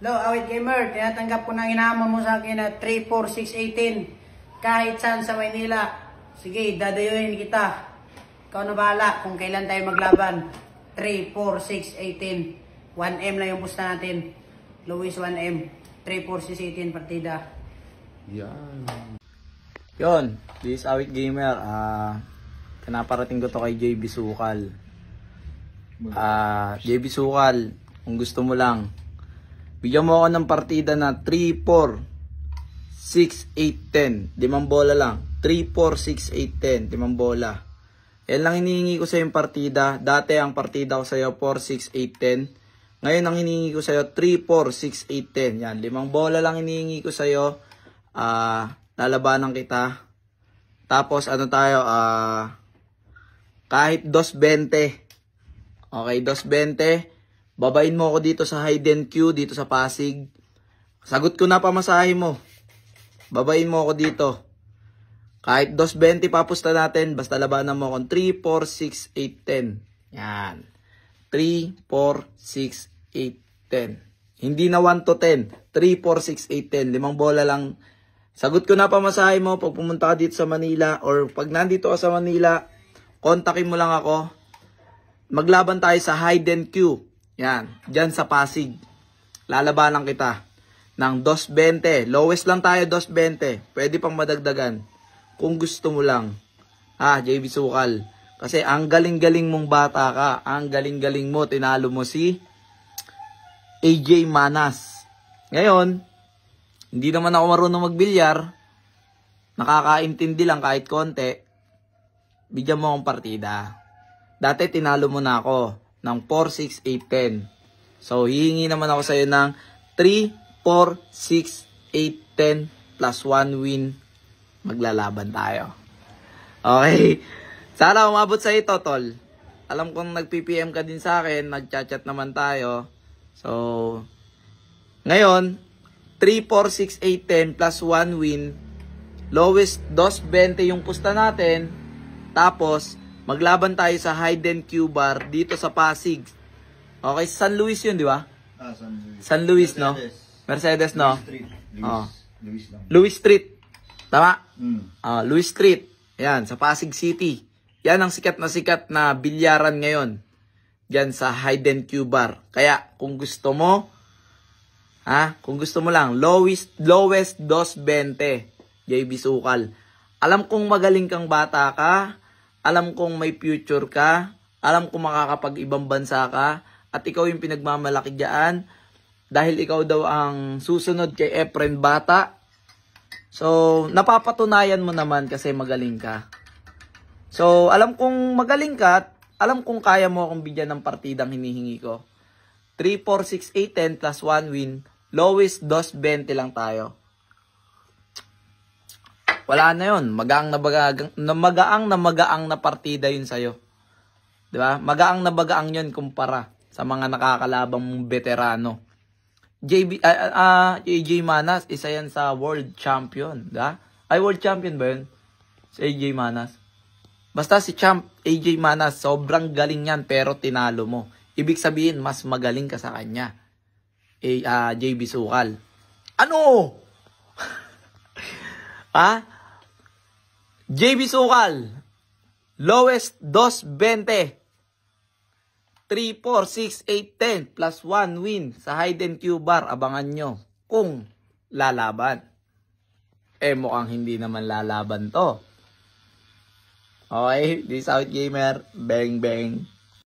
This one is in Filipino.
Lo, Awit Gamer, tinatanggap ko ng inama mo sa akin na 34618 kahit saan sa Manila. Sige, dadayuhin kita. Ikaw na bahala kung kailan tayo maglaban. 34618 1M na yung pusta natin. Luis 1M. 34618 partida. Yan. Yon, this Awit Gamer. Ah, uh, kinaparating ko to kay JB Sukal. Ah, uh, JB Sukal, kung gusto mo lang, Bigyan mo ako ng partida na 3, 4, 6, 8, 10. Limang bola lang. 3, 4, 6, 8, 10. Limang bola. Yan lang hinihingi ko sa yung partida. Dati ang partida ko sa'yo 4, 6, 8, 10. Ngayon ang hinihingi ko sa'yo 3, 4, 6, 8, 10. Yan. Limang bola lang hinihingi ko sa iyo. Uh, ah, lalabanan kita. Tapos ano tayo? Uh, kahit 2, 20. Okay, 2, 20. Babayin mo ako dito sa Hayden Q, dito sa Pasig. Sagot ko na pamasahe mo. Babayin mo ako dito. Kahit 2.20 papusta natin, basta labanan mo akong 3, 4, 6, 8, 10. Yan. 3, 4, 6, 8, 10. Hindi na 1 to 10. 3, 4, 6, 8, 10. Limang bola lang. Sagot ko na pamasahe mo pag pumunta ka dito sa Manila or pag nandito ka sa Manila, kontakin mo lang ako. Maglaban tayo sa Hide and Q. Yan, dyan sa Pasig. Lalabanan kita ng 2.20. Lowest lang tayo 2.20. Pwede pang madagdagan kung gusto mo lang. Ha, JB Sukal. Kasi ang galing-galing mong bata ka. Ang galing-galing mo. Tinalo mo si AJ Manas. Ngayon, hindi naman ako marunong magbilyar. Nakakaintindi lang kahit konti. Bigyan mo akong partida. Dati tinalo mo na ako ng 46810. So, hihingi naman ako sa iyo ng 346810 plus 1 win. Maglalaban tayo. Okay. Sana umabot sa ito, tol. Alam kong nag-PPM ka din sa akin. nag chat naman tayo. So, ngayon, 346810 plus 1 win. Lowest 2.20 yung pusta natin. Tapos, Maglaban tayo sa Hayden Q Bar dito sa Pasig. Okay, San Luis yun, di ba? Ah, San Luis. San Luis, Mercedes. no? Mercedes, no? Louis Street. Louis, oh. Louis, lang. Louis Street. Tama? Mm. Uh, ah, Louis Street. Ayun, sa Pasig City. Yan ang sikat na sikat na bilyaran ngayon. Diyan sa Hayden Q Bar. Kaya, kung gusto mo, ha? Kung gusto mo lang, lowest, lowest 220. JB Sukal. Alam kong magaling kang bata ka, alam kong may future ka, alam kong makakapag-ibang bansa ka, at ikaw yung pinagmamalaki dyan, dahil ikaw daw ang susunod kay Efren Bata. So, napapatunayan mo naman kasi magaling ka. So, alam kong magaling ka, alam kong kaya mo akong bigyan ng partidang hinihingi ko. 3, 4, 6, 8, 10 plus 1 win, lowest 2, 20 lang tayo. Wala na 'yon. Magaang na magaang, na magaang na magaang na partida yun 'Di ba? Diba? Magaang na magaang yun kumpara sa mga nakakalabang mong veterano. JB, uh, uh, ah, AJ ah, ah, Manas, isa yan sa world champion. 'di ba? Ay, world champion ba yun? Si AJ Manas. Basta si champ AJ Manas, sobrang galing yan pero tinalo mo. Ibig sabihin, mas magaling ka sa kanya. A, uh, JB Sukal. Ano? ha? JB Sukal, lowest 220. 3, 4, plus 1 win sa Hayden Q bar. Abangan nyo kung lalaban. Eh mukhang hindi naman lalaban to. Okay, this out gamer. Bang bang.